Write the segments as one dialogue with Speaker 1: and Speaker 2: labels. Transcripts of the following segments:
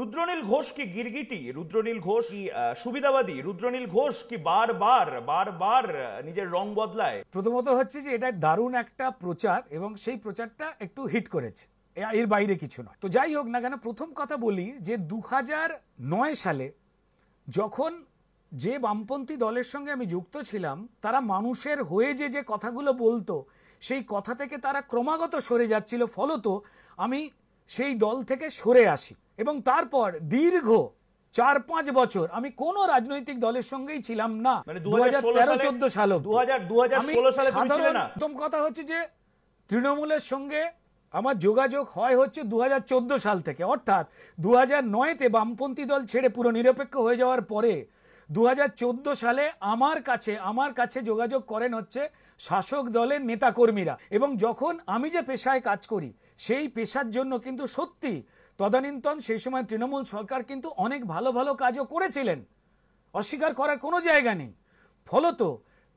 Speaker 1: রুদ্রনীল ঘোষ কি গিরগিটি রুদ্রনীল ঘোষ কি সুবিধাবাদী রুদ্রনীল ঘোষ কি বারবার বারবার নিজের রং বদলায়
Speaker 2: প্রথমত হচ্ছে যে এটা দারুণ একটা প্রচার এবং সেই প্রচারটা একটু হিট করেছে এর বাইরে কিছু নয় তো যাই হোক না কেন প্রথম কথা বলি যে দু নয় সালে যখন যে বামপন্থী দলের সঙ্গে আমি যুক্ত ছিলাম তারা মানুষের হয়ে যে যে কথাগুলো বলতো সেই কথা থেকে তারা ক্রমাগত সরে যাচ্ছিল ফলত আমি সেই দল থেকে সরে আসি এবং তারপর দীর্ঘ চার পাঁচ বছর আমি কোন রাজনৈতিক দলের সঙ্গেই ছিলাম না মানে তেরো চোদ্দ সাল প্রথম কথা হচ্ছে যে তৃণমূলের সঙ্গে আমার যোগাযোগ হয় হচ্ছে দু সাল থেকে অর্থাৎ দু হাজার নয়তে বামপন্থী দল ছেড়ে পুরো নিরপেক্ষ হয়ে যাওয়ার পরে দু সালে আমার কাছে আমার কাছে যোগাযোগ করেন হচ্ছে শাসক দলের নেতাকর্মীরা এবং যখন আমি যে পেশায় কাজ করি সেই পেশার জন্য কিন্তু সত্যি তদানীন্তন সেই সময় তৃণমূল সরকার কিন্তু অনেক ভালো ভালো কাজও করেছিলেন অস্বীকার করার কোনো জায়গা নেই ফলত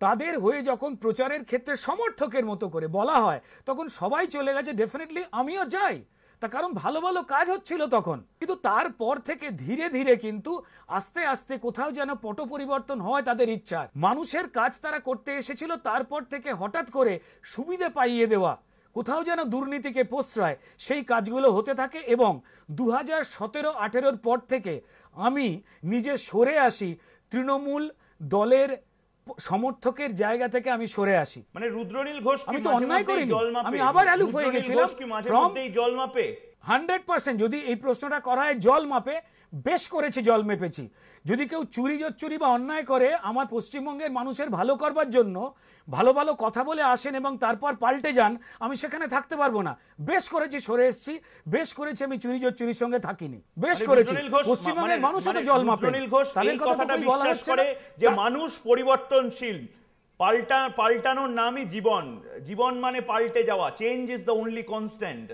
Speaker 2: তাদের হয়ে যখন প্রচারের ক্ষেত্রে সমর্থকের মতো করে বলা হয় তখন সবাই চলে গেছে ডেফিনেটলি আমিও যাই তা কারণ ভালো ভালো কাজ হচ্ছিল তখন কিন্তু তারপর থেকে ধীরে ধীরে কিন্তু আস্তে আস্তে কোথাও যেন পট পরিবর্তন হয় তাদের ইচ্ছা মানুষের কাজ তারা করতে এসেছিল তারপর থেকে হঠাৎ করে সুবিধে পাইয়ে দেওয়া কোথাও যেন দুর্নীতিকে প্রশ্রয় সেই কাজগুলো হতে থাকে এবং দু হাজার সতেরো আঠেরোর পর থেকে আমি নিজে সরে আসি তৃণমূল দলের সমর্থকের জায়গা থেকে আমি সরে আসি মানে রুদ্রনীল ঘোষ আমি তো অন্যায় করি আমি আবার অ্যালুফ হয়ে গেছিলাম জল মাপে হান্ড্রেড পার্সেন্ট যদি এই প্রশ্নটা করা হয় জল মাপে বেশ করেছি জল মেপেছি যদি কেউ চুরি চুরি বা অন্যায় করে আমার পশ্চিমবঙ্গের মানুষের ভালো করবার জন্য ভালো ভালো কথা বলে আসেন এবং তারপর পাল্টে যান আমি সেখানে থাকতে পারবো না বেশ করেছি সরে এসেছি বেশ করেছি আমি চুরি জোর চুরির সঙ্গে থাকিনি বেশ করেছি পশ্চিমবঙ্গের মানে মানুষ তো মানে জল তাদের কথাটা যে মানুষ
Speaker 1: পরিবর্তনশীল পাল্টা পাল্টানোর নামই জীবন জীবন মানে পাল্টে যাওয়া change is the only constant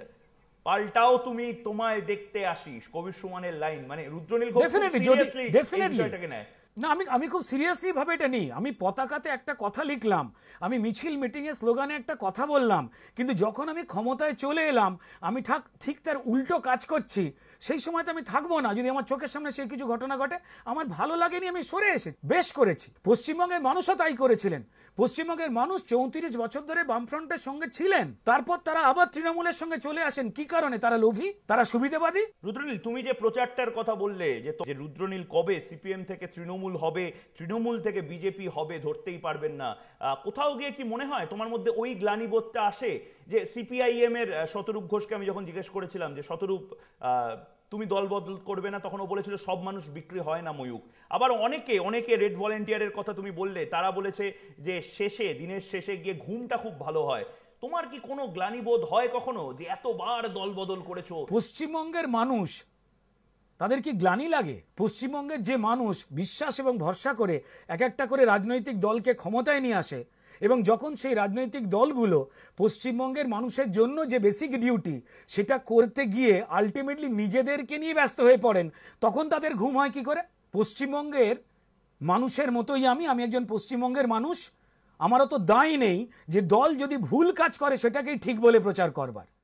Speaker 1: পাল্টাও তুমি তোমায় দেখতে আসিস কবির সুমানের লাইন মানে রুদ্রনীল ডেফিনেটলি ডেফিনেটলি এটাকে নেয়
Speaker 2: না আমি আমি খুব সিরিয়াসলি ভাবে এটা নিই আমি পতাকাতে একটা কথা লিখলাম আমি মিছিল মিটিংয়ে স্লোগানে একটা কথা বললাম কিন্তু যখন আমি ক্ষমতায় চলে এলাম আমি ঠাক ঠিক তার উল্টো কাজ করছি সেই সময় তো আমি থাকবো না যদি আমার চোখের সামনে সেই কিছু ঘটনা ঘটে আমার ভালো লাগেনি আমি সরে এসেছি বেশ করেছি পশ্চিমবঙ্গের মানুষও তাই করেছিলেন পশ্চিমবঙ্গের মানুষ চৌত্রিশ বছর ধরে বামফ্রন্টের সঙ্গে ছিলেন তারপর তারা আবার তৃণমূলের সঙ্গে চলে আসেন কি কারণে তারা লোভী তারা সুবিধাবাদী রুদ্রনীল তুমি যে প্রচারটার
Speaker 1: কথা বললে যে রুদ্রনীল কবে সিপিএম থেকে তৃণমূল তৃণমূল হবে তৃণমূল থেকে বিজেপি হবে ধরতেই পারবেন না কোথাও গিয়ে কি মনে হয় তোমার মধ্যে ওই গ্লানিবোধটা আসে যে সিপিআইএম এর শতরূপ ঘোষকে আমি যখন জিজ্ঞেস করেছিলাম যে শতরূপ তুমি দল বদল করবে না তখন ও বলেছিল সব মানুষ বিক্রি হয় না ময়ূক আবার অনেকে অনেকে রেড ভলেন্টিয়ারের কথা তুমি বললে তারা বলেছে যে শেষে দিনের শেষে গিয়ে ঘুমটা খুব ভালো হয় তোমার কি কোনো গ্লানিবোধ
Speaker 2: হয় কখনো যে
Speaker 1: এতবার দল বদল করেছো
Speaker 2: পশ্চিমবঙ্গের মানুষ তাদের কি গ্লানি লাগে পশ্চিমবঙ্গের যে মানুষ বিশ্বাস এবং ভরসা করে এক একটা করে রাজনৈতিক দলকে ক্ষমতায় নিয়ে আসে এবং যখন সেই রাজনৈতিক দলগুলো পশ্চিমবঙ্গের মানুষের জন্য যে বেসিক ডিউটি সেটা করতে গিয়ে আলটিমেটলি নিজেদেরকে নিয়ে ব্যস্ত হয়ে পড়েন তখন তাদের ঘুম হয় কি করে পশ্চিমবঙ্গের মানুষের মতোই আমি আমি একজন পশ্চিমবঙ্গের মানুষ আমারও তো দায় নেই যে দল যদি ভুল কাজ করে সেটাকেই ঠিক বলে প্রচার করবার